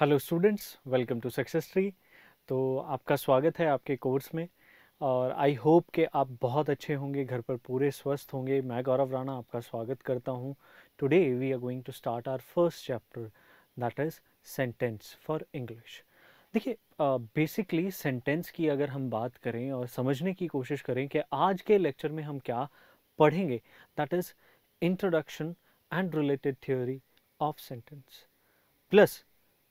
Hello students welcome to Success Tree तो आपका स्वागत है आपके कोर्स में और आई होप कि आप बहुत अच्छे होंगे घर पर पूरे स्वस्थ होंगे मैं गौरव राणा आपका स्वागत करता हूँ today we are going to start our first chapter that is sentence for English देखिए बेसिकली सेंटेंस की अगर हम बात करें और समझने की कोशिश करें कि आज के लेक्चर में हम क्या पढ़ेंगे that is introduction and related theory of sentence plus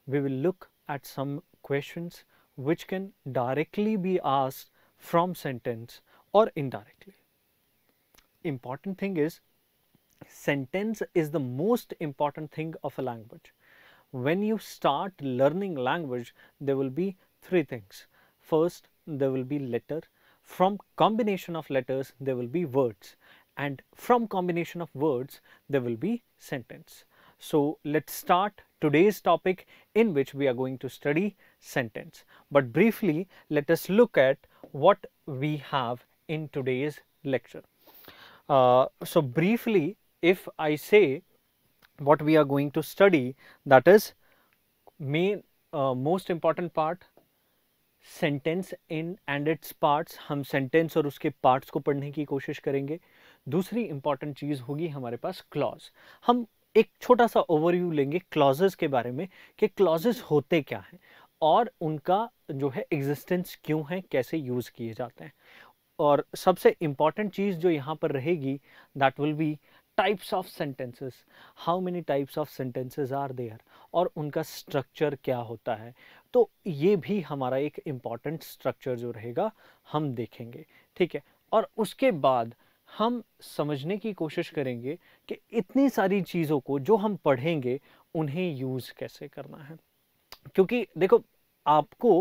we will look at some questions which can directly be asked from sentence or indirectly. Important thing is sentence is the most important thing of a language. When you start learning language, there will be three things. First, there will be letter. From combination of letters, there will be words. And from combination of words, there will be sentence. So let's start today's topic in which we are going to study sentence. But briefly, let us look at what we have in today's lecture. Uh, so briefly, if I say what we are going to study, that is main uh, most important part sentence in and its parts. हम sentence और उसके parts को पढ़ने की कोशिश करेंगे दूसरी important चीज़ होगी हमारे पास clause. हम एक छोटा सा ओवरव्यू लेंगे क्लॉजेज के बारे में कि क्लॉजेज होते क्या हैं और उनका जो है एग्जिस्टेंस क्यों है कैसे यूज़ किए जाते हैं और सबसे इम्पॉर्टेंट चीज़ जो यहाँ पर रहेगी that will be types of sentences how many types of sentences are there और उनका स्ट्रक्चर क्या होता है तो ये भी हमारा एक इम्पॉर्टेंट स्ट्रक्चर जो रहेगा हम देखेंगे ठीक है और उसके बाद हम समझने की कोशिश करेंगे कि इतनी सारी चीज़ों को जो हम पढ़ेंगे उन्हें यूज़ कैसे करना है क्योंकि देखो आपको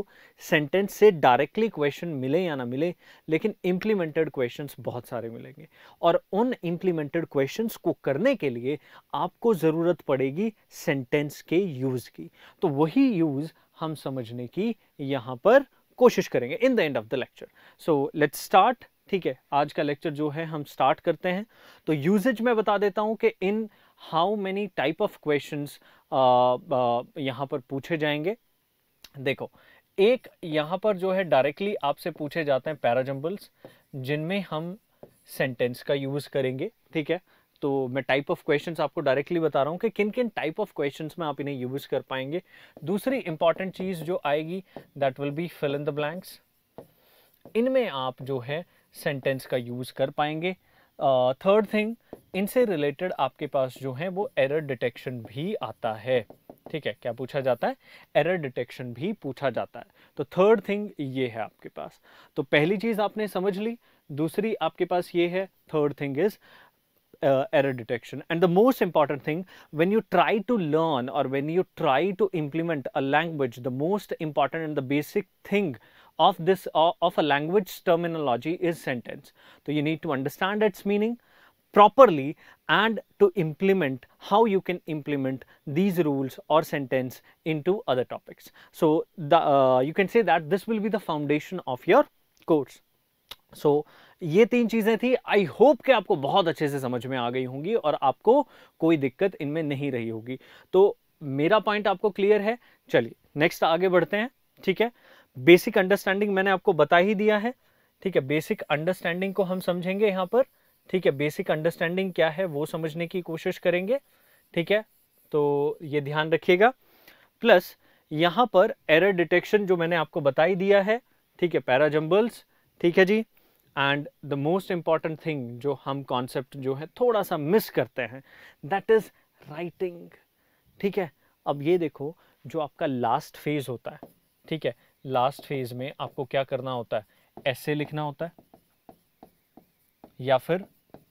सेंटेंस से डायरेक्टली क्वेश्चन मिले या ना मिले लेकिन इम्प्लीमेंटेड क्वेश्चंस बहुत सारे मिलेंगे और उन इम्प्लीमेंटेड क्वेश्चंस को करने के लिए आपको ज़रूरत पड़ेगी सेंटेंस के यूज़ की तो वही यूज़ हम समझने की यहाँ पर कोशिश करेंगे in the end of the lecture so let's start ठीक है आज का लेक्चर जो है हम स्टार्ट करते हैं तो यूजेज में बता देता हूँ कि in how many type of question यहाँ पर पूछे जाएंगे देखो एक यहाँ पर जो है डायरेक्टली आपसे पूछे जाते हैं पैराजम्बल्स जिनमें हम सेंटेंस का यूज़ करेंगे ठीक है तो मैं टाइप ऑफ क्वेश्चंस आपको डायरेक्टली बता रहा हूँ कि किन किन टाइप ऑफ क्वेश्चंस में आप इन्हें यूज़ कर पाएंगे दूसरी इंपॉर्टेंट चीज़ जो आएगी that will be fill in the blanks इनमें आप जो है सेंटेंस का यूज़ कर पाएंगे थर्ड uh, थिंग इनसे रिलेटेड आपके पास जो है वो एरर डिटेक्शन भी आता है ठीक है क्या पूछा जाता है एरर डिटेक्शन भी पूछा जाता है तो थर्ड थिंग ये है आपके पास तो पहली चीज़ आपने समझ ली दूसरी आपके पास ये है third thing is error detection and the most important thing when you try to learn और when you try to implement a language the most important and the basic thing of this uh, of a language terminology is sentence. So you need to understand its meaning properly and to implement how you can implement these rules or sentence into other topics. So the, uh, you can say that this will be the foundation of your course. So ये तीन चीज़ें थी I hope कि आपको बहुत अच्छे से समझ में आ गई होंगी और आपको कोई दिक्कत इनमें नहीं रही होगी तो मेरा पॉइंट आपको क्लियर है चलिए नेक्स्ट आगे बढ़ते हैं ठीक है बेसिक अंडरस्टैंडिंग मैंने आपको बता ही दिया है ठीक है बेसिक अंडरस्टैंडिंग को हम समझेंगे यहाँ पर ठीक है बेसिक अंडरस्टैंडिंग क्या है वो समझने की कोशिश करेंगे ठीक है तो ये ध्यान रखिएगा प्लस यहाँ पर एरर डिटेक्शन जो मैंने आपको बता ही दिया है ठीक है पैराजम्बल्स ठीक है जी and the most important thing जो हम कॉन्सेप्ट जो है थोड़ा सा मिस करते हैं दैट इज़ राइटिंग ठीक है अब ये देखो जो आपका लास्ट फेज होता है ठीक है लास्ट फेज में आपको क्या करना होता है ऐसे लिखना होता है या फिर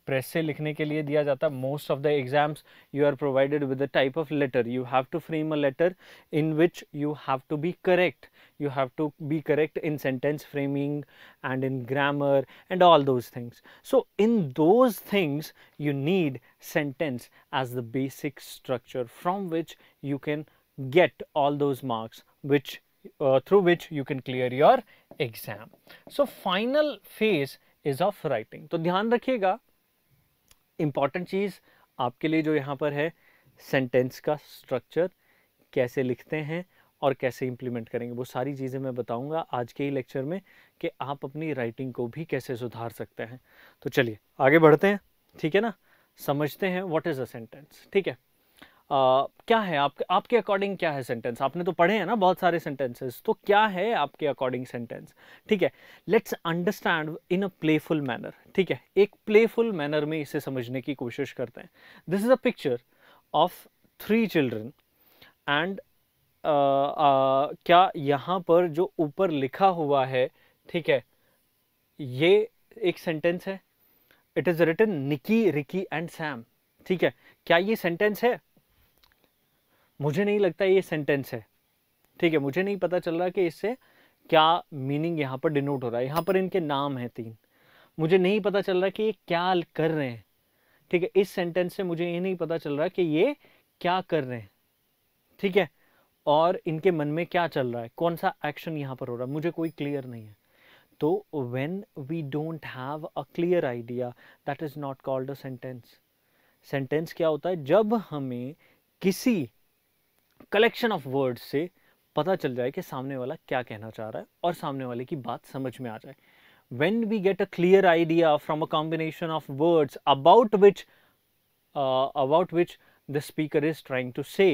प्रेस से लिखने के लिए दिया जाता है most of the exams you are provided with the type of letter you have to frame a letter in which you have to be correct you have to be correct in sentence framing and in grammar and all those things so in those things you need sentence as the basic structure from which you can get all those marks which uh, through which you can clear your exam. So final phase is of writing. तो ध्यान रखिएगा important चीज़ आपके लिए जो यहाँ पर है sentence का स्ट्रक्चर कैसे लिखते हैं और कैसे implement करेंगे वो सारी चीज़ें मैं बताऊंगा आज के ही लेक्चर में कि आप अपनी राइटिंग को भी कैसे सुधार सकते हैं तो चलिए आगे बढ़ते हैं ठीक है ना समझते हैं what इज़ a sentence ठीक है क्या है आप आपके अकॉर्डिंग क्या है सेंटेंस आपने तो पढ़े हैं ना बहुत सारे सेंटेंसेस तो क्या है आपके अकॉर्डिंग सेंटेंस ठीक है let's understand in a playful manner ठीक है एक प्लेफुल मैनर में इसे समझने की कोशिश करते हैं this is a picture of three children and क्या यहाँ पर जो ऊपर लिखा हुआ है ठीक है ये एक सेंटेंस है it is written Nicky Ricky and Sam ठीक है क्या ये सेंटेंस है मुझे नहीं लगता ये सेंटेंस है ठीक है मुझे नहीं पता चल रहा कि इससे क्या मीनिंग यहाँ पर डिनोट हो रहा है यहाँ पर इनके नाम हैं तीन मुझे नहीं पता चल रहा कि ये क्या कर रहे हैं ठीक है इस सेंटेंस से मुझे ये नहीं पता चल रहा कि ये क्या कर रहे हैं ठीक है और इनके मन में क्या चल रहा है कौन सा एक्शन यहाँ पर हो रहा है मुझे कोई क्लियर नहीं है तो when we don't have a clear idea that is not called a sentence sentence क्या होता है जब हमें किसी कलेक्शन ऑफ वर्ड से पता चल जाए कि सामने वाला क्या कहना चाह रहा है और सामने वाले की बात समझ में आ जाए when we get a clear idea from a combination of word about which about which the speaker is trying to say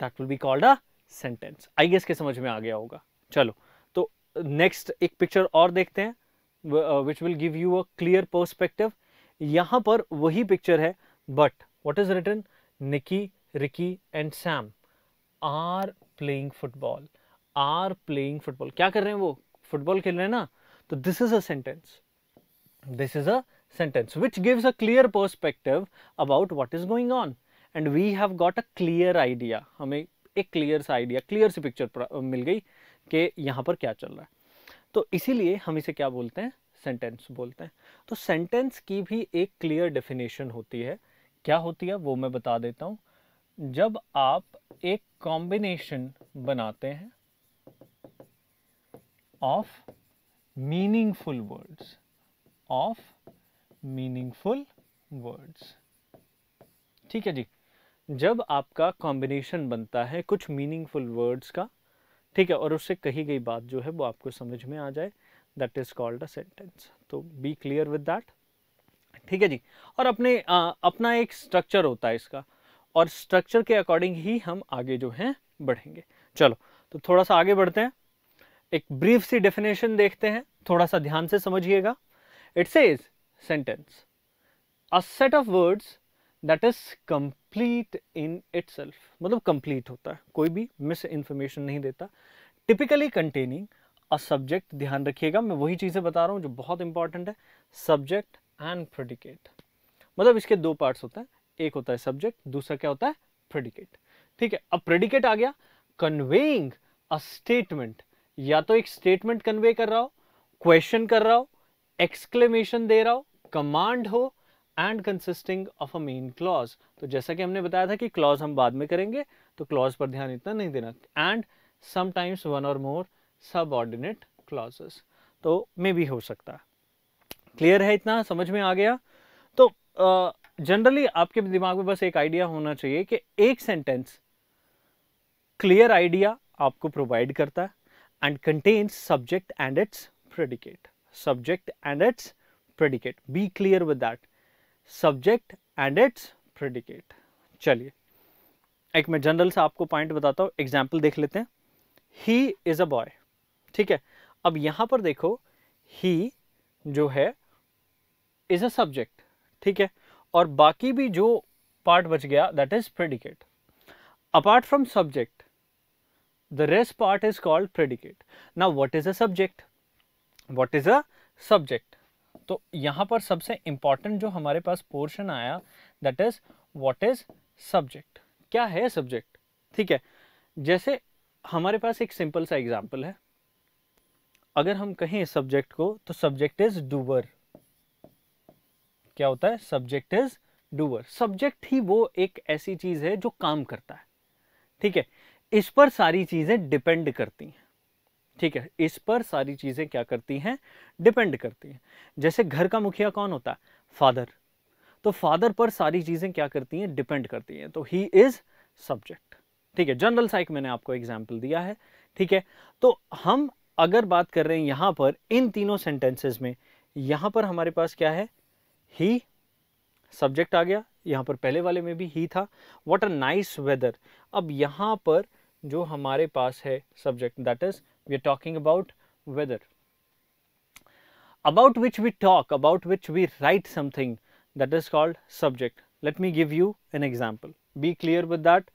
that will be called a sentence I guess के समझ में आ गया होगा चलो तो नेक्स्ट एक पिक्चर और देखते हैं which will give you a clear perspective यहाँ पर वही पिक्चर है but what is written Nicky Ricky and Sam are playing football are playing football क्या कर रहे हैं वो फुटबॉल खेल रहे हैं ना तो this is a sentence this is a sentence which gives a clear perspective about what is going on and we have got a clear idea हमें एक क्लियर सा आइडिया क्लियर सी पिक्चर मिल गई कि यहाँ पर क्या चल रहा है तो इसीलिए हम इसे क्या बोलते हैं सेंटेंस बोलते हैं तो सेंटेंस की भी एक क्लियर डेफिनेशन होती है क्या होती है वो मैं बता देता हूँ जब आप एक कॉम्बिनेशन बनाते हैं of meaningful words of meaningful words ठीक है जी जब आपका कॉम्बिनेशन बनता है कुछ मीनिंगफुल वर्ड्स का ठीक है और उससे कही गई बात जो है वो आपको समझ में आ जाए that is called a sentence तो बी क्लियर विद दैट ठीक है जी और अपने आ, अपना एक स्ट्रक्चर होता है इसका और स्ट्रक्चर के अकॉर्डिंग ही हम आगे जो हैं बढ़ेंगे चलो तो थोड़ा सा आगे बढ़ते हैं एक ब्रीफ सी डेफिनेशन देखते हैं थोड़ा सा ध्यान से समझिएगा it says sentence a set of words that is complete in it मतलब कंप्लीट होता है कोई भी मिस इन्फॉर्मेशन नहीं देता टिपिकली कंटेनिंग अ सब्जेक्ट ध्यान रखिएगा मैं वही चीज़ें बता रहा हूँ जो बहुत इंपॉर्टेंट है सब्जेक्ट एंड प्रोडिकेट मतलब इसके दो पार्ट्स होते हैं एक होता है सब्जेक्ट दूसरा क्या होता है प्रेडिकेट ठीक है अब प्रेडिकेट आ गया कन्वेइंग अ स्टेटमेंट या तो एक स्टेटमेंट कन्वे कर रहा हो क्वेश्चन कर रहा हो एक्सक्लेमेशन दे रहा हो कमांड हो and consisting of a main clause तो जैसा कि हमने बताया था कि क्लॉज हम बाद में करेंगे तो क्लॉज पर ध्यान इतना नहीं देना एंड समटाइम्स वन और मोर सब ऑर्डिनेट क्लॉजेस तो मे भी हो सकता है क्लियर है इतना समझ में आ गया तो आ, जनरली आपके दिमाग में बस एक आइडिया होना चाहिए कि एक सेंटेंस क्लियर आइडिया आपको प्रोवाइड करता है and contains subject and its predicate subject and its predicate be clear with that subject and its predicate चलिए एक मैं जनरल से आपको पॉइंट बताता हूँ एग्जाम्पल देख लेते हैं ही इज़ अ बॉय ठीक है अब यहाँ पर देखो ही जो है इज़ अ सब्जेक्ट ठीक है और बाकी भी जो पार्ट बच गया that is predicate apart from subject the rest part is called predicate ना what is a subject what is a subject तो यहां पर सबसे इंपॉर्टेंट जो हमारे पास पोर्शन आया that is what is subject क्या है सब्जेक्ट ठीक है जैसे हमारे पास एक सिंपल सा एग्जाम्पल है अगर हम कहें सब्जेक्ट को तो सब्जेक्ट इज डूवर क्या होता है सब्जेक्ट इज डूअर सब्जेक्ट ही वो एक ऐसी चीज है जो काम करता है ठीक है इस पर सारी चीजें डिपेंड करती हैं ठीक है इस पर सारी चीजें क्या करती हैं डिपेंड करती हैं जैसे घर का मुखिया कौन होता है फादर तो फादर पर सारी चीजें क्या करती हैं डिपेंड करती हैं तो ही इज सब्जेक्ट ठीक है जनरल साइक मैंने आपको एग्जाम्पल दिया है ठीक है तो हम अगर बात कर रहे हैं यहां पर इन तीनों सेंटेंसेज में यहां पर हमारे पास क्या है ही सब्जेक्ट आ गया यहाँ पर पहले वाले में भी ही था वॉट अ नाइस वेदर अब यहाँ पर जो हमारे पास है subject that is we are talking about whether about which we talk about which we write something that is called subject let me give you an example be clear with that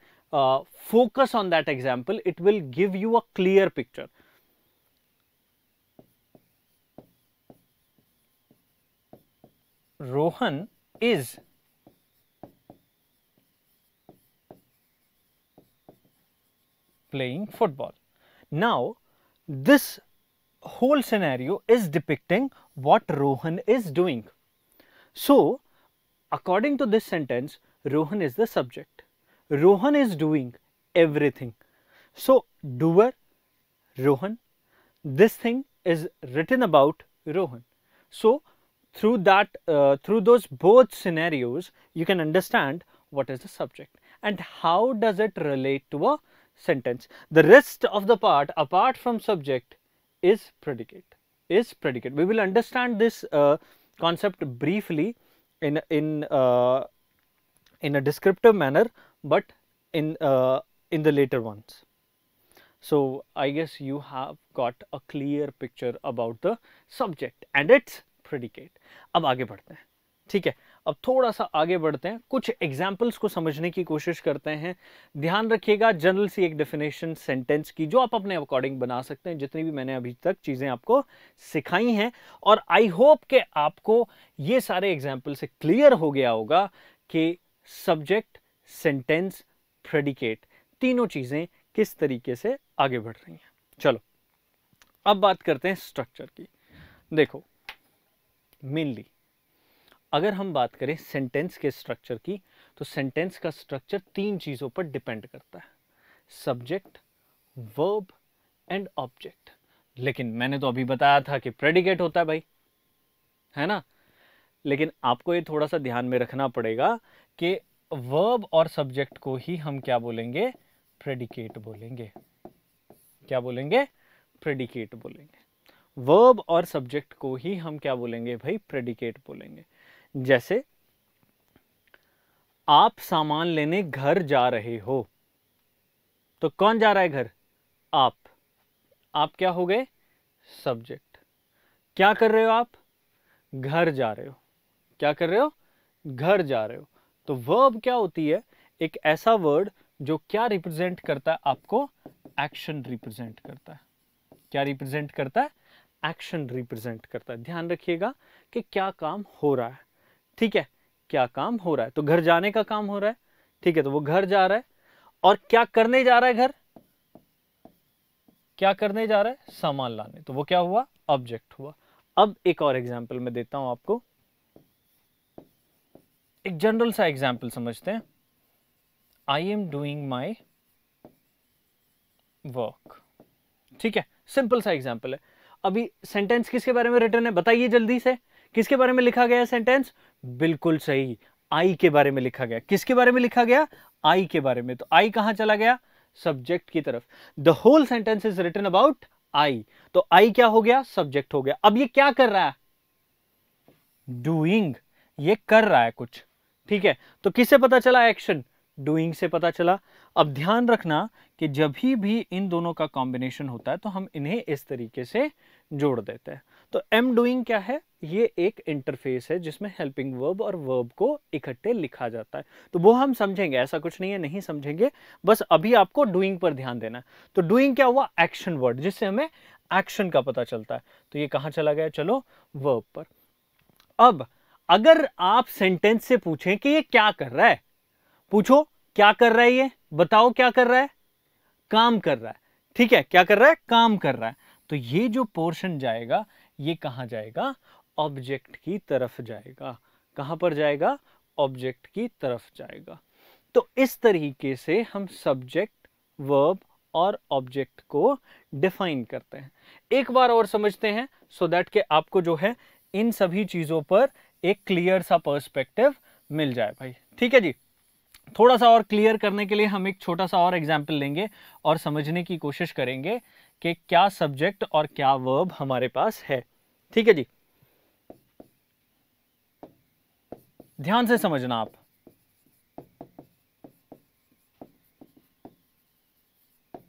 focus on that example it will give you a clear picture Rohan is playing football. Now, this whole scenario is depicting what Rohan is doing. So, according to this sentence, Rohan is the subject. Rohan is doing everything. So, doer, Rohan. This thing is written about Rohan. So, through that uh, through those both scenarios you can understand what is the subject and how does it relate to a sentence the rest of the part apart from subject is predicate is predicate we will understand this uh, concept briefly in in uh, in a descriptive manner but in uh, in the later ones so i guess you have got a clear picture about the subject and its predicate अब आगे बढ़ते हैं ठीक है अब थोड़ा सा आगे बढ़ते हैं कुछ एग्जाम्पल्स को समझने की कोशिश करते हैं ध्यान रखिएगा जनरल सी एक डेफिनेशन सेंटेंस की जो आप अपने अकॉर्डिंग बना सकते हैं जितनी भी मैंने अभी तक चीज़ें आपको सिखाई हैं और आई होप के आपको ये सारे एग्जाम्पल से क्लियर हो गया होगा कि सब्जेक्ट सेंटेंस प्रेडिकेट तीनों चीज़ें किस तरीके से आगे बढ़ रही हैं चलो अब बात करते हैं स्ट्रक्चर की देखो मेनली अगर हम बात करें सेंटेंस के स्ट्रक्चर की तो सेंटेंस का स्ट्रक्चर तीन चीज़ों पर डिपेंड करता है सब्जेक्ट वर्ब एंड ऑब्जेक्ट लेकिन मैंने तो अभी बताया था कि प्रेडिकेट होता है भाई है ना लेकिन आपको ये थोड़ा सा ध्यान में रखना पड़ेगा कि वर्ब और सब्जेक्ट को ही हम क्या बोलेंगे प्रेडिकेट बोलेंगे क्या बोलेंगे प्रेडिकेट बोलेंगे वर्ब और सब्जेक्ट को ही हम क्या बोलेंगे भाई प्रेडिकेट बोलेंगे जैसे आप सामान लेने घर जा रहे हो तो कौन जा रहा है घर आप आप क्या हो गए सब्जेक्ट क्या कर रहे हो आप घर जा रहे हो क्या कर रहे हो घर जा रहे हो तो वर्ब क्या होती है एक ऐसा वर्ड जो क्या रिप्रेजेंट करता है आपको एक्शन रिप्रेजेंट करता है क्या रिप्रेजेंट करता है एक्शन रिप्रेजेंट करता है ध्यान रखिएगा कि क्या काम हो रहा है ठीक है क्या काम हो रहा है तो घर जाने का काम हो रहा है ठीक है तो वो घर जा रहा है और क्या करने जा रहा है घर क्या करने जा रहा है सामान लाने तो वो क्या हुआ ऑब्जेक्ट हुआ अब एक और एग्जाम्पल मैं देता हूं आपको एक जनरल सा एग्जाम्पल समझते हैं I am doing my work ठीक है सिंपल सा एग्जाम्पल है अभी सेंटेंस किसके बारे में रिटर्न है बताइए जल्दी से किसके बारे में लिखा गया सेंटेंस बिल्कुल सही आई के बारे में लिखा गया किसके बारे में लिखा गया आई के बारे में तो आई कहां चला गया सब्जेक्ट की तरफ the whole sentence is written about I तो आई क्या हो गया सब्जेक्ट हो गया अब ये क्या कर रहा है डूइंग ये कर रहा है कुछ ठीक है तो किससे पता चला एक्शन डूइंग से पता चला अब ध्यान रखना कि जब ही भी इन दोनों का कॉम्बिनेशन होता है तो हम इन्हें इस तरीके से जोड़ देते हैं तो एम डूइंग क्या है ये एक इंटरफेस है जिसमें हेल्पिंग वर्ब और वर्ब को इकट्ठे लिखा जाता है तो वो हम समझेंगे ऐसा कुछ नहीं है नहीं समझेंगे बस अभी आपको डूइंग पर ध्यान देना है तो डूइंग क्या हुआ एक्शन वर्ड जिससे हमें एक्शन का पता चलता है तो ये कहाँ चला गया चलो वर्ब पर अब अगर आप सेंटेंस से पूछें कि ये क्या कर रहा है पूछो क्या कर रहा है ये बताओ क्या कर रहा है काम कर रहा है ठीक है क्या कर रहा है काम कर रहा है तो ये जो पोर्शन जाएगा ये कहां जाएगा ऑब्जेक्ट की तरफ जाएगा कहां पर जाएगा ऑब्जेक्ट की तरफ जाएगा तो इस तरीके से हम सब्जेक्ट वर्ब और ऑब्जेक्ट को डिफाइन करते हैं एक बार और समझते हैं सो so दैट के आपको जो है इन सभी चीज़ों पर एक क्लियर सा पर्सपेक्टिव मिल जाए भाई ठीक है जी थोड़ा सा और क्लियर करने के लिए हम एक छोटा सा और एग्जाम्पल लेंगे और समझने की कोशिश करेंगे कि क्या सब्जेक्ट और क्या वर्ब हमारे पास है ठीक है जी ध्यान से समझना आप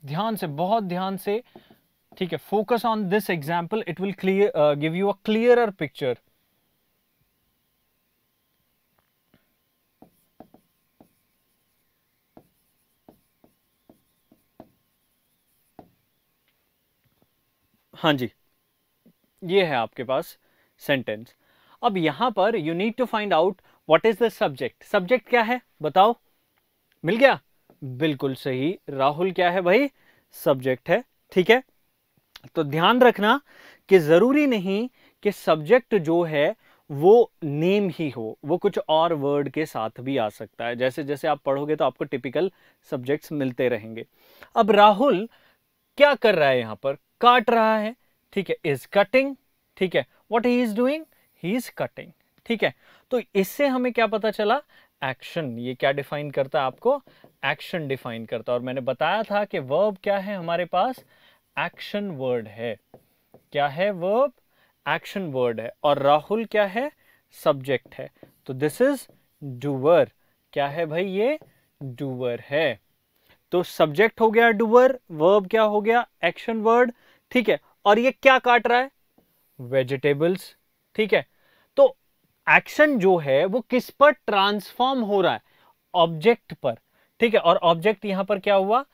ध्यान से बहुत ध्यान से ठीक है focus on this example it will clear give you a clear picture हाँ जी ये है आपके पास सेंटेंस अब यहां पर you need to find out what is the subject subject क्या है बताओ मिल गया बिल्कुल सही राहुल क्या है भाई सब्जेक्ट है ठीक है तो ध्यान रखना कि ज़रूरी नहीं कि सब्जेक्ट जो है वो नेम ही हो वो कुछ और वर्ड के साथ भी आ सकता है जैसे जैसे आप पढ़ोगे तो आपको टिपिकल सब्जेक्ट्स मिलते रहेंगे अब राहुल क्या कर रहा है यहाँ पर काट रहा है ठीक है इज कटिंग ठीक है what he is doing he is cutting ठीक है तो इससे हमें क्या पता चला एक्शन ये क्या डिफाइन करता है आपको एक्शन डिफाइन करता और मैंने बताया था कि वर्ब क्या है हमारे पास एक्शन वर्ड है क्या है वर्ब एक्शन वर्ड है और राहुल क्या है सब्जेक्ट है तो दिस इज डूवर क्या है भाई ये डूवर है तो सब्जेक्ट हो गया डूवर वर्ब क्या हो गया एक्शन वर्ड ठीक है और ये क्या काट रहा है वेजिटेबल्स ठीक है तो एक्शन जो है वो किस पर ट्रांसफॉर्म हो रहा है ऑब्जेक्ट पर ठीक है और ऑब्जेक्ट यहां पर क्या हुआ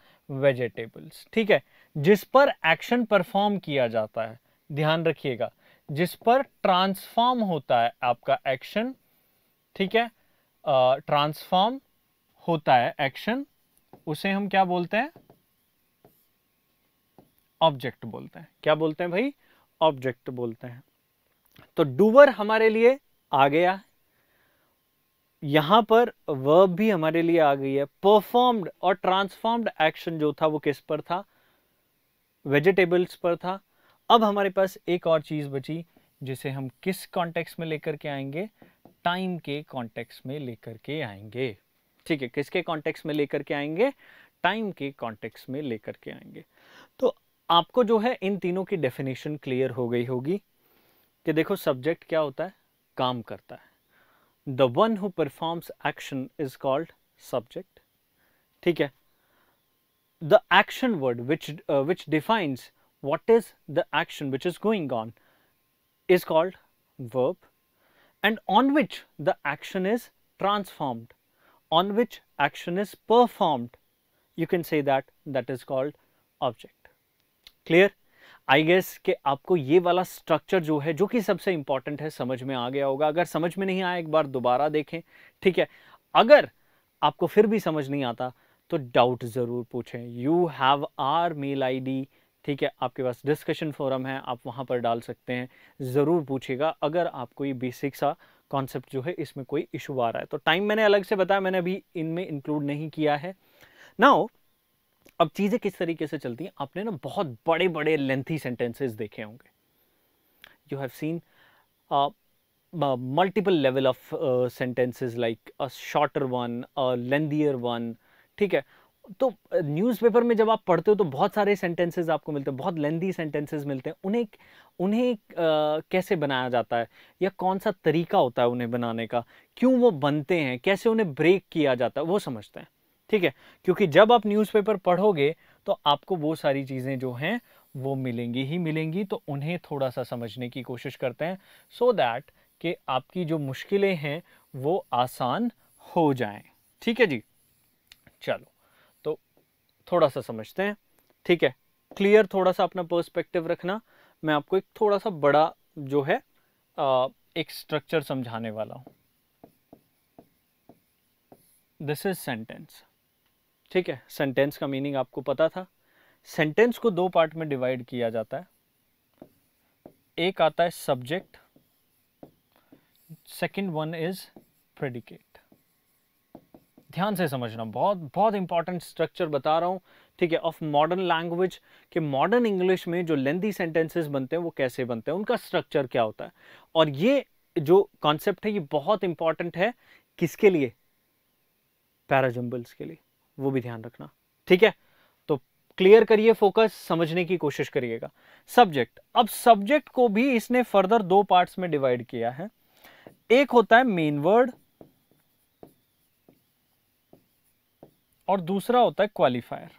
वेजिटेबल्स ठीक है जिस पर एक्शन परफॉर्म किया जाता है ध्यान रखिएगा जिस पर ट्रांसफॉर्म होता है आपका एक्शन ठीक है ट्रांसफॉर्म होता है एक्शन उसे हम क्या बोलते हैं ऑब्जेक्ट बोलते हैं क्या बोलते हैं भाई ऑब्जेक्ट बोलते हैं तो डूवर हमारे लिए आ गया यहां पर वर्ब भी हमारे लिए आ गई है परफॉर्म्ड और ट्रांसफॉर्म्ड एक्शन जो था वो किस पर था वेजिटेबल्स पर था अब हमारे पास एक और चीज़ बची जिसे हम किस कॉन्टेक्स्ट में लेकर के आएंगे टाइम के कॉन्टेक्स्ट में लेकर के आएंगे ठीक है किसके कॉन्टेक्स्ट में लेकर के आएंगे टाइम के कॉन्टेक्स्ट में लेकर के आएंगे आपको जो है इन तीनों की डेफिनेशन क्लियर हो गई होगी कि देखो सब्जेक्ट क्या होता है काम करता है the one who performs action is called subject ठीक है the action word which which defines what is the action which is going on is called verb and on which the action is transformed on which action is performed you can say that that is called object clear I guess कि आपको ये वाला structure जो है जो कि सबसे important है समझ में आ गया होगा अगर समझ में नहीं आया एक बार दोबारा देखें ठीक है अगर आपको फिर भी समझ नहीं आता तो डाउट ज़रूर पूछें you have our mail ID ठीक है आपके पास डिस्कशन फोरम है आप वहाँ पर डाल सकते हैं ज़रूर पूछेगा अगर आपको ये बेसिक सा कॉन्सेप्ट जो है इसमें कोई इशू आ रहा है तो टाइम मैंने अलग से बताया मैंने अभी इनमें इंक्लूड नहीं किया है नाउ अब चीज़ें किस तरीके से चलती हैं आपने ना बहुत बड़े बड़े लेंथी सेंटेंसेस देखे होंगे you have seen multiple level of sentences like a shorter one a lengthier one ठीक है तो न्यूज़पेपर uh, में जब आप पढ़ते हो तो बहुत सारे सेंटेंसेस आपको मिलते हैं बहुत लेंदी सेंटेंसेस मिलते हैं उन्हें उन्हें आ, uh, कैसे बनाया जाता है या कौन सा तरीका होता है उन्हें बनाने का क्यों वो बनते हैं कैसे उन्हें ब्रेक किया जाता है वो समझते हैं ठीक है क्योंकि जब आप न्यूज़पेपर पढ़ोगे तो आपको वो सारी चीज़ें जो हैं वो मिलेंगी ही मिलेंगी तो उन्हें थोड़ा सा समझने की कोशिश करते हैं सो so दैट कि आपकी जो मुश्किलें हैं वो आसान हो जाएं ठीक है जी चलो तो थोड़ा सा समझते हैं ठीक है क्लियर थोड़ा सा अपना पर्सपेक्टिव रखना मैं आपको एक थोड़ा सा बड़ा जो है आ, एक स्ट्रक्चर समझाने वाला हूँ दिस इज सेंटेंस ठीक है सेंटेंस का मीनिंग आपको पता था सेंटेंस को दो पार्ट में डिवाइड किया जाता है एक आता है subject second one is predicate ध्यान से समझना बहुत बहुत इंपॉर्टेंट स्ट्रक्चर बता रहा हूं ठीक है ऑफ मॉडर्न लैंग्वेज के मॉडर्न इंग्लिश में जो लेंदी सेंटेंसेस बनते हैं वो कैसे बनते हैं उनका स्ट्रक्चर क्या होता है और ये जो कॉन्सेप्ट है ये बहुत इंपॉर्टेंट है किसके लिए पैराजम्बल्स के लिए वो भी ध्यान रखना ठीक है तो क्लियर करिए फोकस समझने की कोशिश करिएगा सब्जेक्ट अब सब्जेक्ट को भी इसने फर्दर दो पार्ट्स में डिवाइड किया है एक होता है मेन वर्ड और दूसरा होता है क्वालिफायर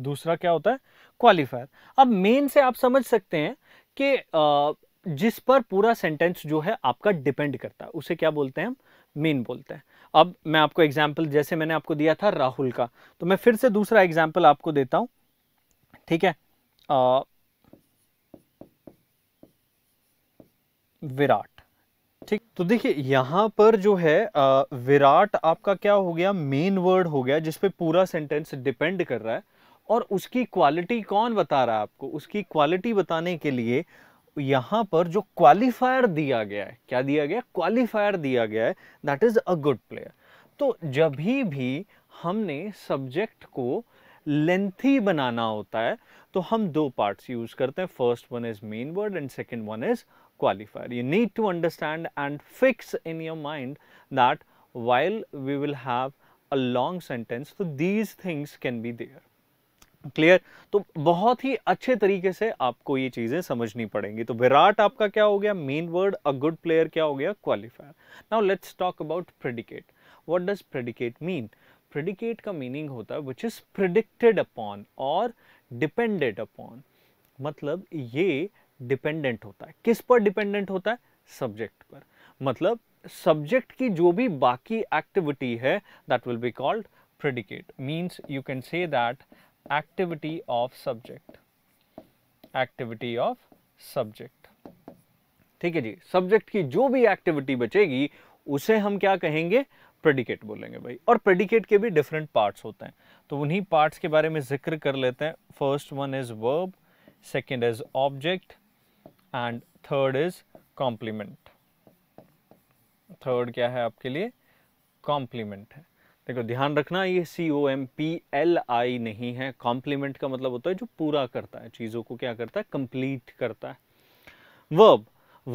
दूसरा क्या होता है क्वालिफायर अब मेन से आप समझ सकते हैं कि जिस पर पूरा सेंटेंस जो है आपका डिपेंड करता है उसे क्या बोलते हैं हम मीन बोलते हैं अब मैं आपको एग्जाम्पल जैसे मैंने आपको दिया था राहुल का तो मैं फिर से दूसरा एग्जाम्पल आपको देता हूँ ठीक है आ, विराट ठीक तो देखिए यहाँ पर जो है आ, विराट आपका क्या हो गया मेन वर्ड हो गया जिसपे पूरा सेंटेंस डिपेंड कर रहा है और उसकी क्वालिटी कौन बता रहा है आपको उसकी क्वालिटी बताने के लिए यहां पर जो क्वालिफायर दिया गया है क्या दिया गया क्वालिफायर दिया गया है that is a good player तो जब भी हमने सब्जेक्ट को लेंथी बनाना होता है तो हम दो पार्ट्स यूज़ करते हैं first one is main word and second one is qualifier you need to understand and fix in your mind that while we will have a long sentence तो these things can be there clear तो बहुत ही अच्छे तरीके से आपको ये चीज़ें समझनी पड़ेंगी तो विराट आपका क्या हो गया main word a good player क्या हो गया qualifier now let's talk about predicate what does predicate mean predicate का मीनिंग होता है विच इज़ प्रिडिक्टेड अपॉन और डिपेंडेड अपॉन मतलब ये डिपेंडेंट होता है किस पर डिपेंडेंट होता है सब्जेक्ट पर मतलब सब्जेक्ट की जो भी बाकी एक्टिविटी है that will be called predicate means you can say that activity of subject activity of subject ठीक है जी सब्जेक्ट की जो भी एक्टिविटी बचेगी उसे हम क्या कहेंगे प्रेडिकेट बोलेंगे भाई और प्रेडिकेट के भी डिफरेंट पार्ट्स होते हैं तो उन्हीं पार्ट्स के बारे में जिक्र कर लेते हैं first one is verb second is object and third is complement third क्या है आपके लिए कॉम्प्लीमेंट है देखो ध्यान रखना ये C O M P L I नहीं है कॉम्प्लीमेंट का मतलब होता है जो पूरा करता है चीज़ों को क्या करता है कंप्लीट करता है वर्ब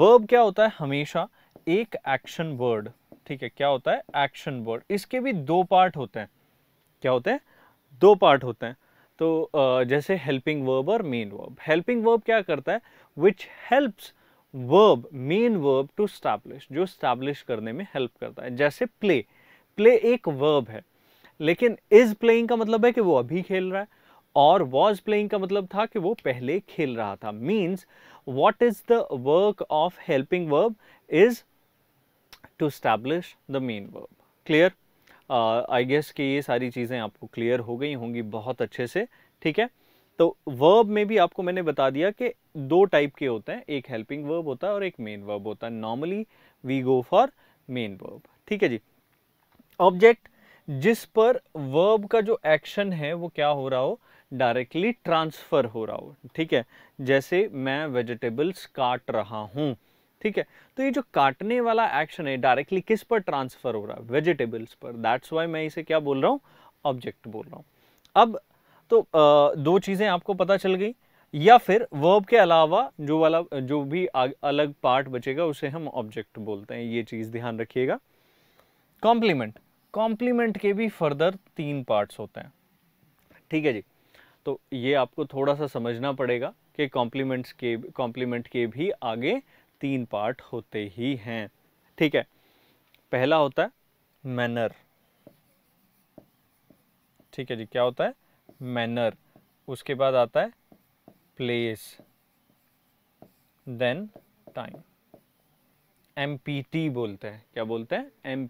वर्ब क्या होता है हमेशा एक एक्शन वर्ड ठीक है क्या होता है एक्शन वर्ड इसके भी दो पार्ट होते हैं क्या होते हैं दो पार्ट होते हैं तो जैसे हेल्पिंग वर्ब और मेन वर्ब हेल्पिंग वर्ब क्या करता है which helps verb main verb to establish जो स्टैब्लिश करने में हेल्प करता है जैसे प्ले प्ले एक वर्ब है लेकिन इज प्लेइंग का मतलब है कि वो अभी खेल रहा है और वॉज प्लेइंग का मतलब था कि वो पहले खेल रहा था means what is the work of helping verb is to establish the main verb clear I guess कि ये सारी चीज़ें आपको क्लियर हो गई होंगी बहुत अच्छे से ठीक है तो वर्ब में भी आपको मैंने बता दिया कि दो टाइप के होते हैं एक हेल्पिंग वर्ब होता है और एक मेन वर्ब होता है normally we go for main verb ठीक है जी ऑब्जेक्ट जिस पर वर्ब का जो एक्शन है वो क्या हो रहा हो डायरेक्टली ट्रांसफ़र हो रहा हो ठीक है जैसे मैं वेजिटेबल्स काट रहा हूँ ठीक है तो ये जो काटने वाला एक्शन है डायरेक्टली किस पर ट्रांसफ़र हो रहा है वेजिटेबल्स पर दैट्स वाई मैं इसे क्या बोल रहा हूँ ऑब्जेक्ट बोल रहा हूँ अब तो आ, दो चीज़ें आपको पता चल गई या फिर वर्ब के अलावा जो वाला जो भी आ, अलग पार्ट बचेगा उसे हम ऑब्जेक्ट बोलते हैं ये चीज़ ध्यान रखिएगा कॉम्प्लीमेंट कॉम्प्लीमेंट के भी फर्दर तीन पार्ट्स होते हैं ठीक है जी तो ये आपको थोड़ा सा समझना पड़ेगा कि कॉम्प्लीमेंट्स के कॉम्प्लीमेंट के भी आगे तीन पार्ट होते ही हैं ठीक है पहला होता है मैनर ठीक है जी क्या होता है मैनर उसके बाद आता है प्लेस देन टाइम एम बोलते हैं क्या बोलते हैं M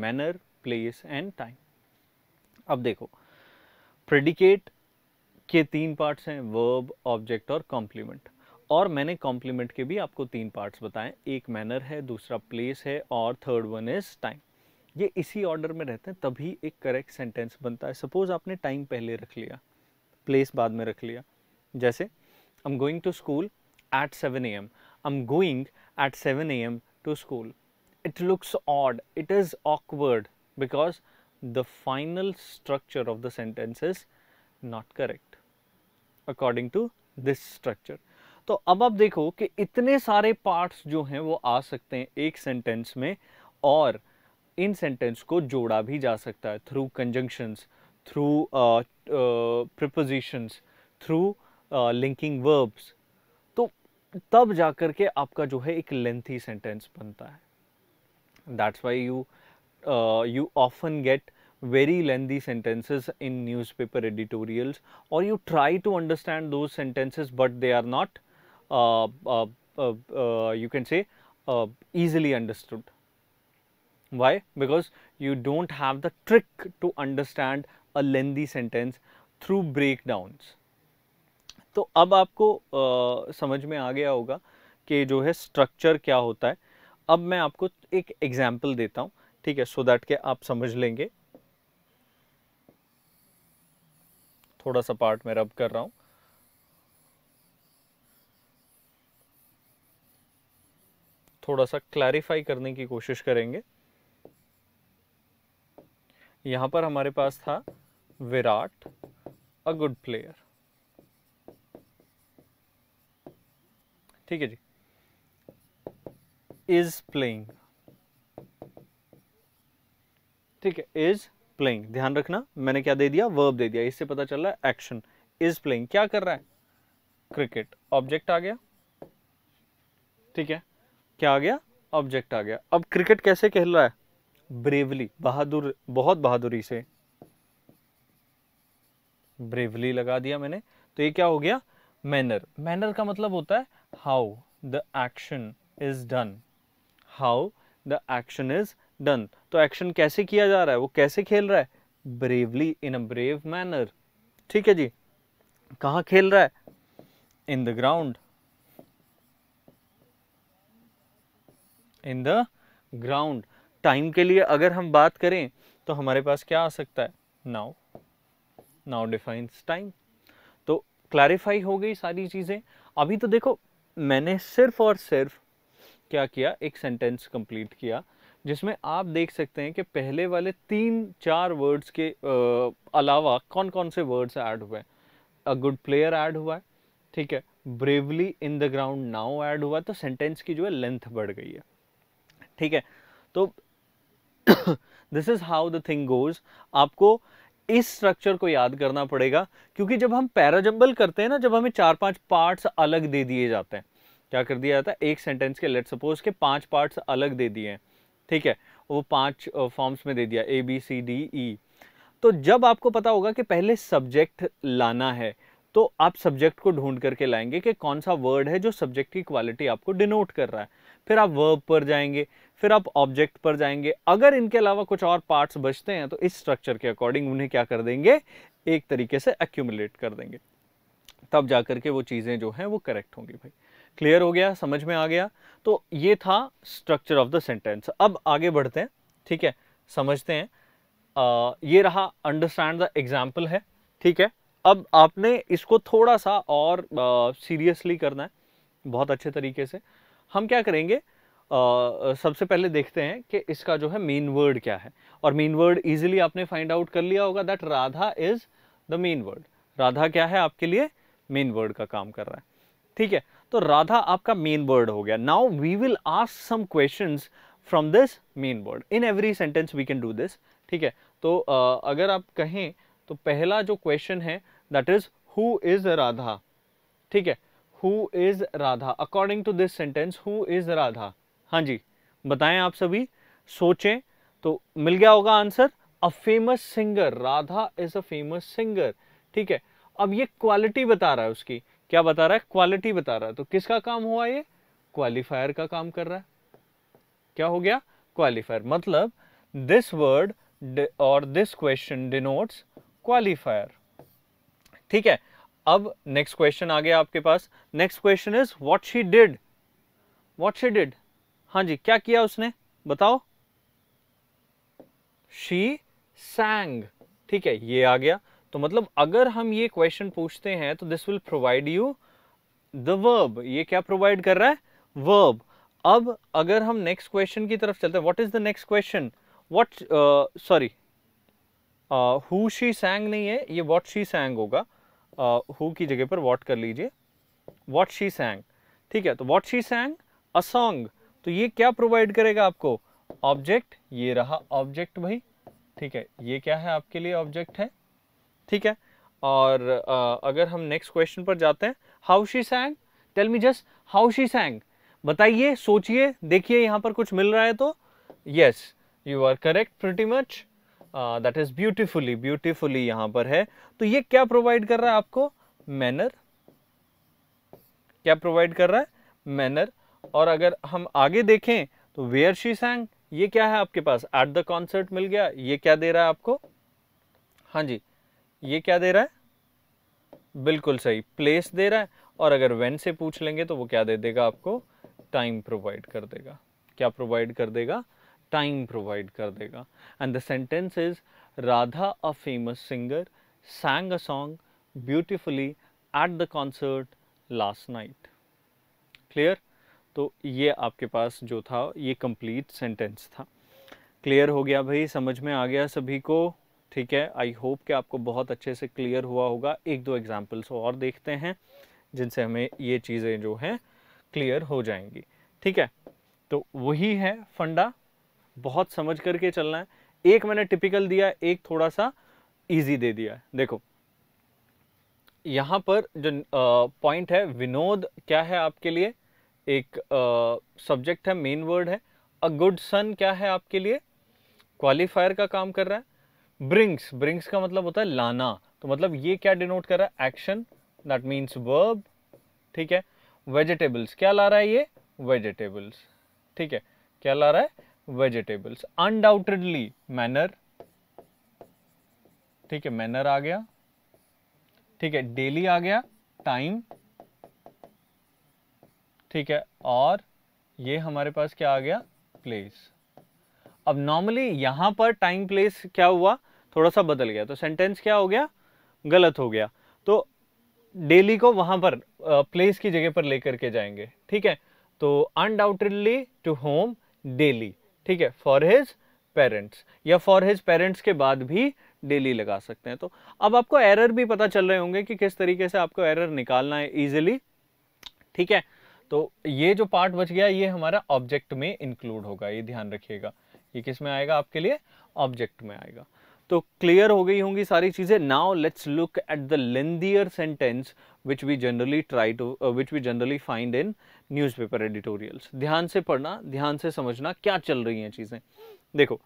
manner place and time अब देखो प्रेडिकेट के तीन पार्ट्स हैं वर्ब ऑब्जेक्ट और कॉम्प्लीमेंट और मैंने कॉम्प्लीमेंट के भी आपको तीन पार्ट्स बताए एक मैनर है दूसरा प्लेस है और थर्ड वन इज टाइम ये इसी ऑर्डर में रहते हैं तभी एक करेक्ट सेंटेंस बनता है सपोज आपने टाइम पहले रख लिया प्लेस बाद में रख लिया जैसे I am going to school at seven A M I am going at seven A M to school it looks odd it is awkward because the final structure of the sentence is not correct according to this structure. तो अब आप देखो कि इतने सारे parts जो हैं वो आ सकते हैं एक सेंटेंस में और इन सेंटेंस को जोड़ा भी जा सकता है through conjunctions through prepositions through linking verbs तो तब जाकर के आपका जो है एक लेंथी सेंटेंस बनता है that's why you uh, you often get very lengthy sentences in newspaper editorials or you try to understand those sentences but they are not uh, uh, uh, uh, you can say uh, easily understood why because you don't have the trick to understand a lengthy sentence through breakdowns तो अब आपको आ, समझ में आ गया होगा कि जो है स्ट्रक्चर क्या होता है अब मैं आपको एक एग्जाम्पल देता हूँ ठीक है सो दैट के आप समझ लेंगे थोड़ा सा पार्ट मैं रब कर रहा हूं थोड़ा सा क्लैरिफाई करने की कोशिश करेंगे यहां पर हमारे पास था विराट अ गुड प्लेयर ठीक है जी इज प्लेइंग ठीक है इज प्लेइंग ध्यान रखना मैंने क्या दे दिया वर्ब दे दिया इससे पता चल रहा है एक्शन इज प्लेइंग क्या कर रहा है क्रिकेट ऑब्जेक्ट आ गया ठीक है क्या आ गया ऑब्जेक्ट आ गया अब क्रिकेट कैसे खेल रहा है ब्रेवली बहादुर बहुत बहादुरी से ब्रेवली लगा दिया मैंने तो ये क्या हो गया मैनर मैनर का मतलब होता है how the action is done how the action is done तो एक्शन कैसे किया जा रहा है वो कैसे खेल रहा है bravely in a brave manner ठीक है जी कहाँ खेल रहा है in the ground in the ground time के लिए अगर हम बात करें तो हमारे पास क्या आ सकता है नाउ नाउ डिफाइंस टाइम तो क्लैरिफाई हो गई सारी चीज़ें अभी तो देखो मैंने सिर्फ और सिर्फ क्या किया एक सेंटेंस कंप्लीट किया जिसमें आप देख सकते हैं कि पहले वाले तीन चार वर्ड्स के अलावा कौन कौन से वर्ड्स ऐड हुए हैं अ गुड प्लेयर ऐड हुआ है ठीक है bravely in the ground now add हुआ तो सेंटेंस की जो है लेंथ बढ़ गई है ठीक है तो this is how the thing goes आपको इस स्ट्रक्चर को याद करना पड़ेगा क्योंकि जब हम पैराजम्बल करते हैं ना जब हमें चार पांच पार्ट्स अलग दे दिए जाते हैं क्या कर दिया जाता है एक सेंटेंस के लेट सपोज के पांच पार्ट्स अलग दे दिए हैं ठीक है वो पांच फॉर्म्स में दे दिया A B C D E तो जब आपको पता होगा कि पहले सब्जेक्ट लाना है तो आप सब्जेक्ट को ढूंढ करके लाएंगे कि कौन सा वर्ड है जो सब्जेक्ट की क्वालिटी आपको डिनोट कर रहा है फिर आप वर्ब पर जाएंगे फिर आप ऑब्जेक्ट पर जाएंगे अगर इनके अलावा कुछ और पार्ट्स बचते हैं तो इस स्ट्रक्चर के अकॉर्डिंग उन्हें क्या कर देंगे एक तरीके से एक्यूमुलेट कर देंगे तब जा के वो चीज़ें जो हैं वो करेक्ट होंगी भाई क्लियर हो गया समझ में आ गया तो ये था स्ट्रक्चर ऑफ द सेंटेंस अब आगे बढ़ते हैं ठीक है समझते हैं आ, ये रहा अंडरस्टैंड द एग्जाम्पल है ठीक है अब आपने इसको थोड़ा सा और सीरियसली करना है बहुत अच्छे तरीके से हम क्या करेंगे आ, सबसे पहले देखते हैं कि इसका जो है मेन वर्ड क्या है और मेन वर्ड इजीली आपने फाइंड आउट कर लिया होगा that Radha is the main word Radha क्या है आपके लिए मेन वर्ड का काम कर रहा है ठीक है तो राधा आपका मेन वर्ड हो गया now we will ask some question from this main word in every sentence we can do this ठीक है तो uh, अगर आप कहें तो पहला जो क्वेश्चन है that is who is Radha ठीक है who is Radha according to this sentence who is Radha हाँ जी बताएं आप सभी सोचें तो मिल गया होगा answer a famous singer Radha is a famous singer ठीक है अब ये क्वालिटी बता रहा है उसकी क्या बता रहा है क्वालिटी बता रहा है तो किसका काम हुआ ये क्वालिफायर का काम कर रहा है क्या हो गया क्वालिफायर मतलब दिस वर्ड और दिस क्वेश्चन डिनोट्स क्वालिफायर ठीक है अब नेक्स्ट क्वेश्चन आ गया आपके पास next question is what she did what she did हाँ जी क्या किया उसने बताओ शी सैंग ठीक है ये आ गया तो मतलब अगर हम ये क्वेश्चन पूछते हैं तो this will provide you the verb ये क्या प्रोवाइड कर रहा है वर्ब अब अगर हम नेक्स्ट क्वेश्चन की तरफ चलते हैं what is the next question what sorry who she sang नहीं है ये व्हाट शी सैंग होगा हु uh, की जगह पर व्हाट कर लीजिए व्हाट शी सैंग ठीक है तो what she sang a song तो ये क्या प्रोवाइड करेगा आपको ऑब्जेक्ट ये रहा ऑब्जेक्ट भाई ठीक है ये क्या है आपके लिए ऑब्जेक्ट है ठीक है और अगर हम नेक्स्ट क्वेश्चन पर जाते हैं how she sang tell me just how she sang बताइए सोचिए देखिए यहाँ पर कुछ मिल रहा है तो yes you are correct pretty much that is beautifully beautifully यहाँ पर है तो ये क्या प्रोवाइड कर रहा है आपको मैनर क्या प्रोवाइड कर रहा है मैनर और अगर हम आगे देखें तो वेयर शी सैंग ये क्या है आपके पास एट द कॉन्सर्ट मिल गया ये क्या दे रहा है आपको हाँ जी ये क्या दे रहा है बिल्कुल सही प्लेस दे रहा है और अगर वेन से पूछ लेंगे तो वो क्या दे देगा आपको टाइम प्रोवाइड कर देगा क्या प्रोवाइड कर देगा टाइम प्रोवाइड कर देगा and the sentence is Radha a famous singer sang a song beautifully at the concert last night clear तो ये आपके पास जो था ये कंप्लीट सेंटेंस था क्लियर हो गया भाई समझ में आ गया सभी को ठीक है आई होप कि आपको बहुत अच्छे से क्लियर हुआ होगा एक दो एग्जाम्पल्स और देखते हैं जिनसे हमें ये चीज़ें जो हैं क्लियर हो जाएंगी ठीक है तो वही है फंडा बहुत समझ करके चलना है एक मैंने टिपिकल दिया एक थोड़ा सा इजी दे दिया देखो यहाँ पर जो पॉइंट है विनोद क्या है आपके लिए एक सब्जेक्ट है मेन वर्ड है अ गुड सन क्या है आपके लिए क्वालिफायर का काम कर रहा है ब्रिंग्स ब्रिंग्स का मतलब होता है लाना तो मतलब ये क्या डिनोट कर रहा है एक्शन दैट मीन्स वर्ब ठीक है वेजिटेबल्स क्या ला रहा है ये वेजिटेबल्स ठीक है क्या ला रहा है वेजिटेबल्स अनडाउटेडली मैनर ठीक है मैनर आ गया ठीक है डेली आ गया टाइम ठीक है और ये हमारे पास क्या आ गया प्लेस अब नॉर्मली यहाँ पर टाइम प्लेस क्या हुआ थोड़ा सा बदल गया तो सेंटेंस क्या हो गया गलत हो गया तो डेली को वहाँ पर प्लेस की जगह पर लेकर के जाएंगे ठीक है तो अनडाउटेडली टू होम डेली ठीक है फॉर हिज पेरेंट्स या फॉर हिज पेरेंट्स के बाद भी डेली लगा सकते हैं तो अब आपको एरर भी पता चल रहे होंगे कि किस तरीके से आपको एरर निकालना है ईजिली ठीक है तो ये जो पार्ट बच गया ये हमारा ऑब्जेक्ट में इंक्लूड होगा ये ध्यान रखिएगा ये किस में आएगा आपके लिए ऑब्जेक्ट में आएगा तो क्लियर हो गई होंगी सारी चीज़ें now let's look at the lengthier sentence which we generally try to which we generally find in newspaper editorials ध्यान से पढ़ना ध्यान से समझना क्या चल रही हैं चीज़ें देखो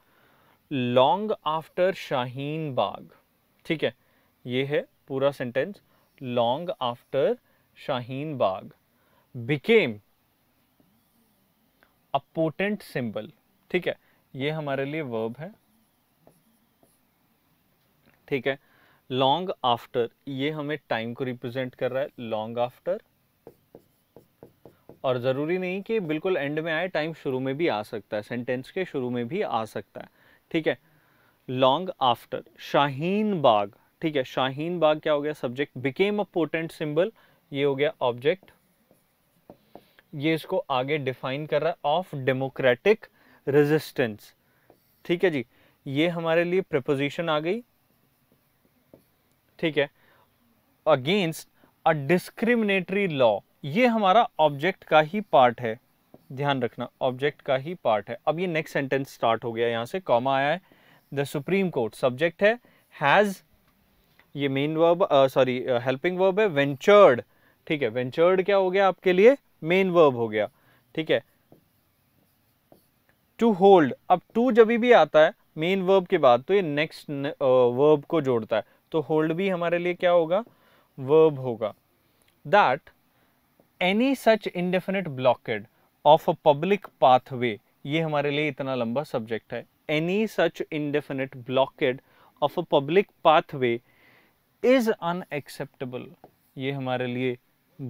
लॉन्ग आफ्टर शाहीन बाग ठीक है ये है पूरा sentence long after Shaheen Bagh became a potent symbol ठीक है ये हमारे लिए वर्ब है ठीक है लॉन्ग आफ्टर ये हमें टाइम को रिप्रेजेंट कर रहा है लॉन्ग आफ्टर और ज़रूरी नहीं कि बिल्कुल एंड में आए टाइम शुरू में भी आ सकता है सेंटेंस के शुरू में भी आ सकता है ठीक है लॉन्ग आफ्टर शाहीन बाग ठीक है शाहीन बाग क्या हो गया subject became a portent symbol ये हो गया ऑब्जेक्ट ये इसको आगे डिफाइन कर रहा है ऑफ डेमोक्रेटिक रेजिस्टेंस ठीक है जी ये हमारे लिए प्रपोजिशन आ गई ठीक है अगेंस्ट अ डिस्क्रिमिनेटरी लॉ ये हमारा ऑब्जेक्ट का ही पार्ट है ध्यान रखना ऑब्जेक्ट का ही पार्ट है अब ये नेक्स्ट सेंटेंस स्टार्ट हो गया यहाँ से कॉमा आया है द सुप्रीम कोर्ट सब्जेक्ट है हैज़ ये main verb sorry helping verb है वेंचर्ड ठीक है वेंचर्ड क्या हो गया आपके लिए मेन वर्ब हो गया ठीक है टू होल्ड अब टू जब भी आता है मेन वर्ब के बाद तो ये नेक्स्ट वर्ब को जोड़ता है तो होल्ड भी हमारे लिए क्या होगा वर्ब होगा that any such indefinite blockade of a public pathway ये हमारे लिए इतना लंबा सब्जेक्ट है any such indefinite blockade of a public pathway is unacceptable ये हमारे लिए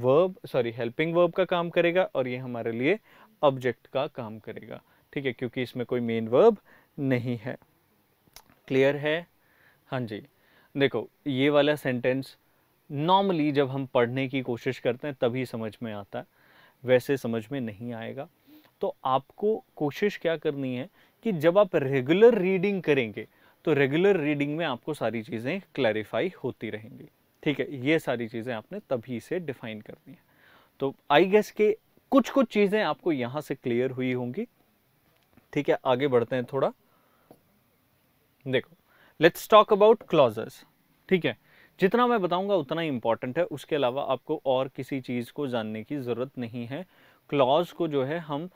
वर्ब सॉरी हेल्पिंग वर्ब का काम करेगा और ये हमारे लिए ऑब्जेक्ट का काम करेगा ठीक है क्योंकि इसमें कोई मेन वर्ब नहीं है क्लियर है हाँ जी देखो ये वाला सेंटेंस नॉर्मली जब हम पढ़ने की कोशिश करते हैं तभी समझ में आता है वैसे समझ में नहीं आएगा तो आपको कोशिश क्या करनी है कि जब आप रेगुलर रीडिंग करेंगे तो रेगुलर रीडिंग में आपको सारी चीज़ें क्लैरिफाई होती रहेंगी ठीक है ये सारी चीज़ें आपने तभी से डिफाइन करनी है तो आई गेस के कुछ कुछ चीज़ें आपको यहाँ से क्लियर हुई होंगी ठीक है आगे बढ़ते हैं थोड़ा देखो लेट्स टॉक अबाउट क्लॉजेस ठीक है जितना मैं बताऊंगा उतना ही इंपॉर्टेंट है उसके अलावा आपको और किसी चीज़ को जानने की ज़रूरत नहीं है क्लॉज को जो है हम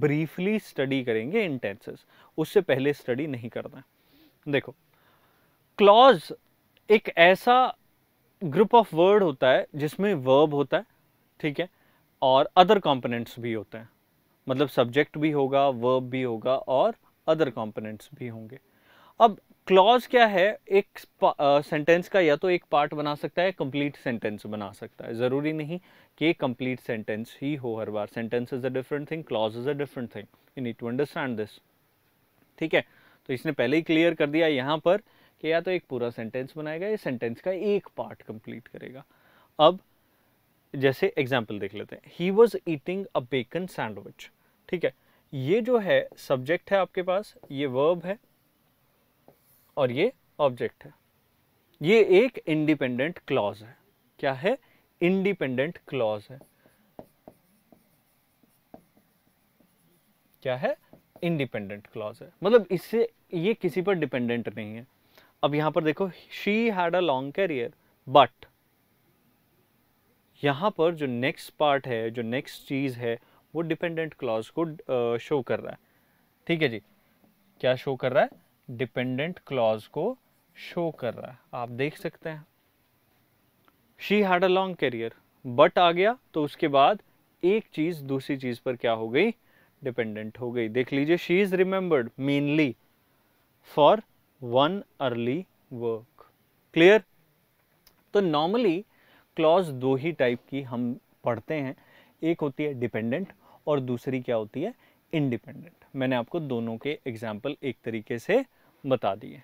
ब्रीफली स्टडी करेंगे इन टेंसेस उससे पहले स्टडी नहीं करना देखो क्लॉज एक ऐसा ग्रुप ऑफ वर्ड होता है जिसमें वर्ब होता है ठीक है और अदर कंपोनेंट्स भी होते हैं मतलब सब्जेक्ट भी होगा वर्ब भी होगा और अदर कॉम्पोनेंट्स भी होंगे अब क्लॉज क्या है एक सेंटेंस का या तो एक पार्ट बना सकता है कंप्लीट सेंटेंस बना सकता है ज़रूरी नहीं कि कंप्लीट सेंटेंस ही हो हर बार sentence is a different thing clause is a different thing you need to understand this ठीक है तो इसने पहले ही क्लियर कर दिया यहाँ पर कि या तो एक पूरा सेंटेंस बनाएगा या सेंटेंस का एक पार्ट कंप्लीट करेगा अब जैसे एग्जाम्पल देख लेते हैं he was eating a bacon sandwich ठीक है ये जो है सब्जेक्ट है आपके पास ये वर्ब है और ये ऑब्जेक्ट है ये एक इंडिपेंडेंट क्लॉज है क्या है इंडिपेंडेंट क्लॉज है क्या है इंडिपेंडेंट क्लॉज है मतलब इससे ये किसी पर डिपेंडेंट नहीं है अब यहां पर देखो she had a long career but यहां पर जो नेक्स्ट पार्ट है जो नेक्स्ट चीज़ है वो डिपेंडेंट क्लॉज को शो कर रहा है ठीक है जी क्या शो कर रहा है डिपेंडेंट क्लॉज को शो कर रहा है आप देख सकते हैं she had a long career but आ गया तो उसके बाद एक चीज़ दूसरी चीज़ पर क्या हो गई डिपेंडेंट हो गई देख लीजिए she is remembered mainly for one early work clear तो नॉर्मली क्लॉज दो ही टाइप की हम पढ़ते हैं एक होती है डिपेंडेंट और दूसरी क्या होती है इंडिपेंडेंट मैंने आपको दोनों के एग्जाम्पल एक तरीके से बता दिए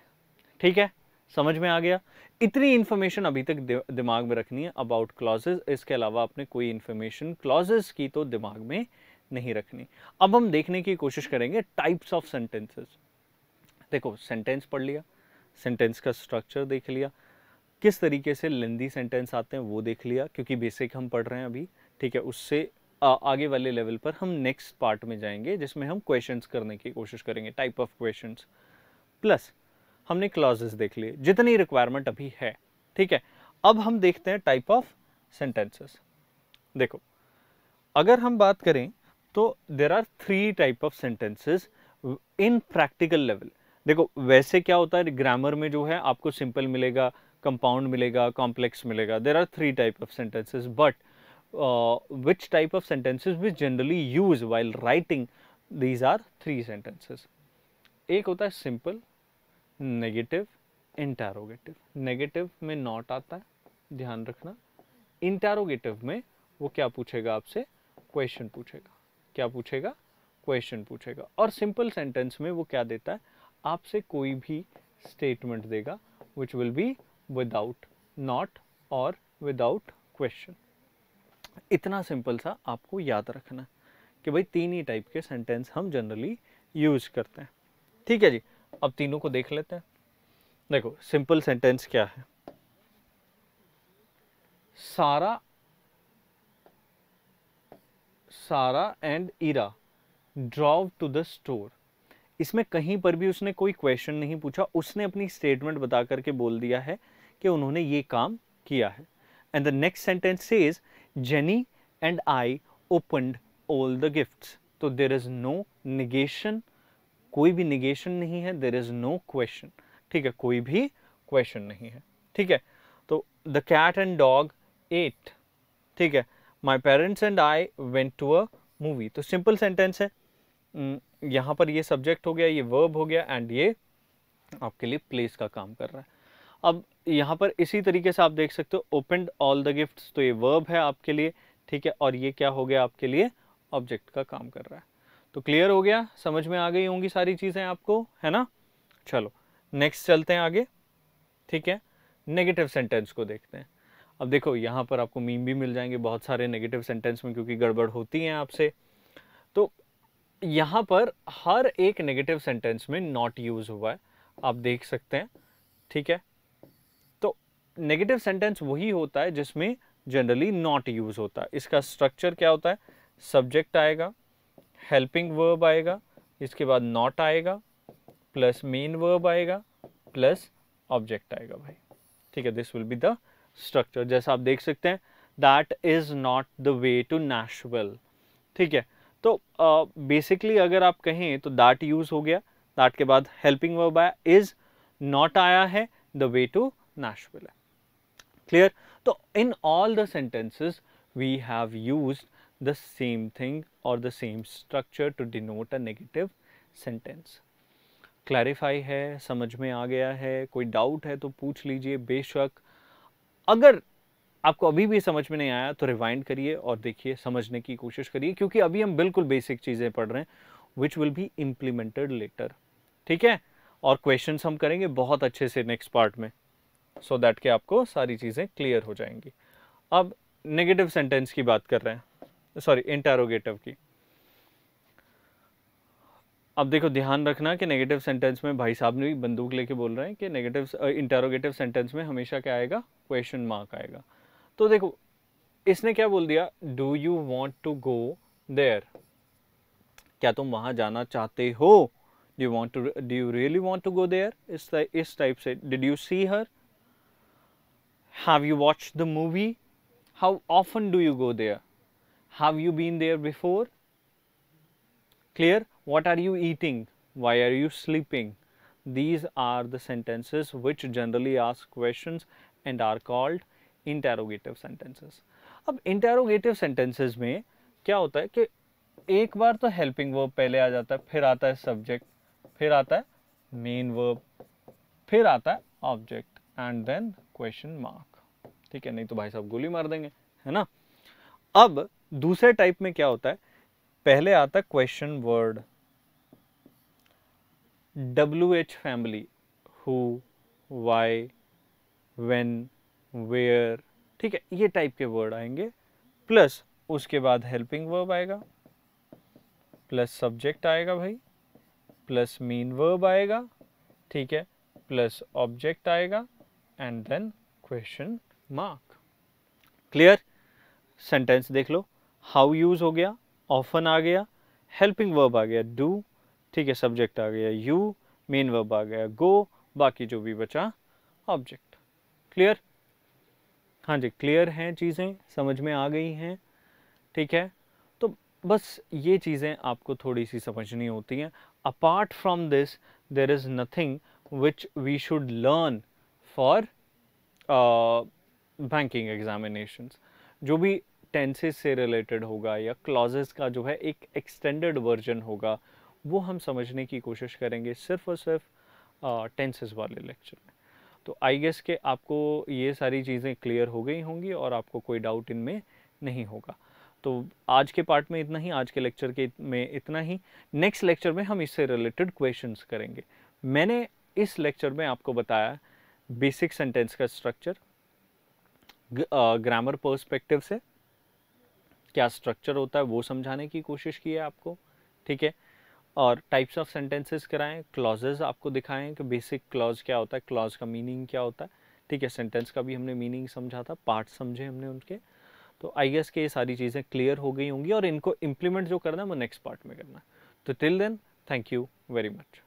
ठीक है समझ में आ गया इतनी इन्फॉर्मेशन अभी तक दिमाग में रखनी है अबाउट क्लॉजेज इसके अलावा आपने कोई इन्फॉर्मेशन क्लॉजेज की तो दिमाग में नहीं रखनी अब हम देखने की कोशिश करेंगे टाइप्स ऑफ सेंटेंसेस देखो सेंटेंस पढ़ लिया सेंटेंस का स्ट्रक्चर देख लिया किस तरीके से लेंदी सेंटेंस आते हैं वो देख लिया क्योंकि बेसिक हम पढ़ रहे हैं अभी ठीक है उससे आगे वाले लेवल पर हम नेक्स्ट पार्ट में जाएंगे जिसमें हम क्वेश्चंस करने की कोशिश करेंगे टाइप ऑफ क्वेश्चंस प्लस हमने क्लॉजेस देख लिए जितनी रिक्वायरमेंट अभी है ठीक है अब हम देखते हैं टाइप ऑफ सेंटेंसेस देखो अगर हम बात करें तो there are three type of sentences in practical level देखो वैसे क्या होता है ग्रामर में जो है आपको सिंपल मिलेगा कंपाउंड मिलेगा कॉम्प्लेक्स मिलेगा there are three type of sentences but uh, which type of sentences we generally use while writing these are three sentences ek hota hai simple negative interrogative negative mein not aata hai dhyan rakhna interrogative mein wo kya puchega aapse question puchega kya puchega question पूछेगा और simple sentence में वो क्या देता है आपसे कोई भी स्टेटमेंट देगा which will be without not और विदाउट क्वेश्चन इतना सिंपल सा आपको याद रखना कि भाई तीन ही टाइप के सेंटेंस हम जनरली यूज करते हैं ठीक है जी अब तीनों को देख लेते हैं देखो सिंपल सेंटेंस क्या है Sara Sara and Ira drove to the store इसमें कहीं पर भी उसने कोई क्वेश्चन नहीं पूछा उसने अपनी स्टेटमेंट बता करके बोल दिया है कि उन्होंने ये काम किया है and the next sentence is Jenny and I opened all the gifts तो देर इज़ नो निगेशन कोई भी निगेशन नहीं है देर इज़ नो क्वेश्चन ठीक है कोई भी क्वेश्चन नहीं है ठीक है तो the cat and dog ate ठीक है my parents and I went to a movie तो सिंपल सेंटेंस है hmm, यहाँ पर ये सब्जेक्ट हो गया ये वर्ब हो गया एंड ये आपके लिए प्लेस का काम कर रहा है अब यहाँ पर इसी तरीके से आप देख सकते हो ओपन ऑल द गिफ्ट्स तो ये वर्ब है आपके लिए ठीक है और ये क्या हो गया आपके लिए ऑब्जेक्ट का काम कर रहा है तो क्लियर हो गया समझ में आ गई होंगी सारी चीज़ें आपको है ना चलो नेक्स्ट चलते हैं आगे ठीक है नेगेटिव सेंटेंस को देखते हैं अब देखो यहाँ पर आपको मीम भी मिल जाएंगे बहुत सारे नेगेटिव सेंटेंस में क्योंकि गड़बड़ होती हैं आपसे तो यहाँ पर हर एक नेगेटिव सेंटेंस में नॉट यूज़ हुआ है आप देख सकते हैं ठीक है नेगेटिव सेंटेंस वही होता है जिसमें जनरली नॉट यूज़ होता है इसका स्ट्रक्चर क्या होता है सब्जेक्ट आएगा हेल्पिंग वर्ब आएगा इसके बाद नॉट आएगा प्लस मेन वर्ब आएगा प्लस ऑब्जेक्ट आएगा भाई ठीक है this will be the structure जैसा आप देख सकते हैं that is not the way to Nashville ठीक है तो बेसिकली uh, अगर आप कहें तो दैट यूज़ हो गया दैट के बाद हेल्पिंग वर्ब आया इज़ नॉट आया है द वे टू नेशविल है clear so तो in all the sentences we have used the same thing or the same structure to denote a negative sentence clarify है समझ में आ गया है कोई डाउट है तो पूछ लीजिए बेशक अगर आपको अभी भी समझ में नहीं आया तो रिवाइंड करिए और देखिए समझने की कोशिश करिए क्योंकि अभी हम बिल्कुल बेसिक चीज़ें पढ़ रहे हैं which will be implemented later ठीक है और क्वेश्चंस हम करेंगे बहुत अच्छे से नेक्स्ट पार्ट में सो so दैट के आपको सारी चीज़ें क्लियर हो जाएंगी अब नेगेटिव सेंटेंस की बात कर रहे हैं सॉरी इंटेरोगेटिव की अब देखो ध्यान रखना कि नेगेटिव सेंटेंस में भाई साहब ने भी बंदूक लेके बोल रहे हैं कि नेगेटिव इंटेरोगेटिव सेंटेंस में हमेशा क्या आएगा क्वेश्चन मार्क आएगा तो देखो इसने क्या बोल दिया do you want to go there क्या तुम वहाँ जाना चाहते हो do want to do you really want to go there इस टाइप से did you see her Have you watched the movie? How often do you go there? Have you been there before? Clear? What are you eating? Why are you sleeping? These are the sentences which generally ask questions and are called interrogative sentences. अब interrogative sentences में क्या होता है कि एक बार तो helping verb पहले आ जाता है फिर आता है subject फिर आता है main verb फिर आता है object and then question mark ठीक है नहीं तो भाई साहब गोली मार देंगे है ना अब दूसरे टाइप में क्या होता है पहले आता है question word W H family who why when where ठीक है ये टाइप के वर्ड आएंगे प्लस उसके बाद हेल्पिंग वर्ब आएगा प्लस सब्जेक्ट आएगा भाई प्लस मीन वर्ब आएगा ठीक है प्लस ऑब्जेक्ट आएगा and then question mark clear sentence देख लो हाउ यूज हो गया ऑफन आ गया हेल्पिंग वर्ब आ गया डू ठीक है सब्जेक्ट आ गया यू मेन वर्ब आ गया गो बाकी जो भी बचा ऑब्जेक्ट क्लियर हाँ जी क्लियर हैं चीज़ें समझ में आ गई हैं ठीक है तो बस ये चीज़ें आपको थोड़ी सी समझनी होती हैं apart from this there is nothing which we should learn for banking examinations जो भी टेंसेस से रिलेटेड होगा या क्लॉजेस का जो है एक एक्सटेंडेड वर्जन होगा वो हम समझने की कोशिश करेंगे सिर्फ और सिर्फ टेंसेस uh, वाले लेक्चर में तो आई गेस के आपको ये सारी चीज़ें क्लियर हो गई होंगी और आपको कोई डाउट इनमें नहीं होगा तो आज के पार्ट में इतना ही आज के लेक्चर के में इतना ही नेक्स्ट लेक्चर में हम इससे रिलेटेड क्वेश्चंस करेंगे मैंने इस लेक्चर में आपको बताया बेसिक सेंटेंस का स्ट्रक्चर ग्रामर पर्सपेक्टिव से क्या स्ट्रक्चर होता है वो समझाने की कोशिश की है आपको ठीक है और टाइप्स ऑफ सेंटेंसेस कराएं क्लॉजेस आपको दिखाएं कि बेसिक क्लॉज क्या होता है क्लॉज का मीनिंग क्या होता है ठीक है सेंटेंस का भी हमने मीनिंग समझा था पार्ट समझे हमने उनके तो आई गेस के ये सारी चीज़ें क्लियर हो गई होंगी और इनको इम्प्लीमेंट जो करना है वो नेक्स्ट पार्ट में करना तो till then thank you very much